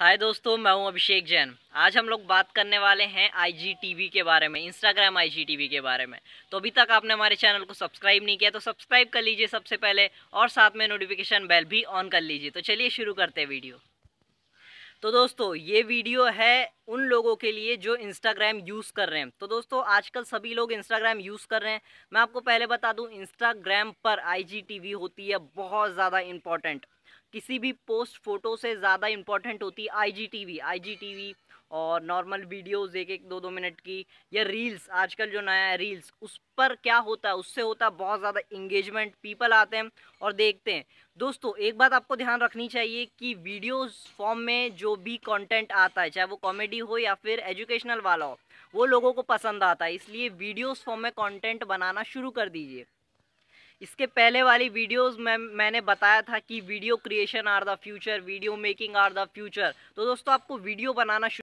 हाय दोस्तों मैं हूं अभिषेक जैन आज हम लोग बात करने वाले हैं आईजीटीवी के बारे में इंस्टाग्राम आईजीटीवी के बारे में तो अभी तक आपने हमारे चैनल को सब्सक्राइब नहीं किया तो सब्सक्राइब कर लीजिए सबसे पहले और साथ में नोटिफिकेशन बेल भी ऑन कर लीजिए तो चलिए शुरू करते हैं वीडियो तो दोस्तों ये वीडियो है उन लोगों के लिए जो इंस्टाग्राम यूज़ कर रहे हैं तो दोस्तों आजकल सभी लोग इंस्टाग्राम यूज़ कर रहे हैं मैं आपको पहले बता दूं इंस्टाग्राम पर आईजीटीवी होती है बहुत ज़्यादा इंपॉर्टेंट किसी भी पोस्ट फोटो से ज़्यादा इम्पॉर्टेंट होती आईजीटीवी आईजीटीवी और नॉर्मल वीडियोस एक एक दो दो मिनट की या रील्स आजकल जो नया है रील्स उस पर क्या होता है उससे होता है बहुत ज़्यादा इंगेजमेंट पीपल आते हैं और देखते हैं दोस्तों एक बात आपको ध्यान रखनी चाहिए कि वीडियोस फॉर्म में जो भी कंटेंट आता है चाहे वो कॉमेडी हो या फिर एजुकेशनल वाला हो वो लोगों को पसंद आता है इसलिए वीडियोज़ फॉर्म में कॉन्टेंट बनाना शुरू कर दीजिए इसके पहले वाली वीडियोस में मैंने बताया था कि video creation are the future video making are the future तो दोस्तों आपको वीडियो बनाना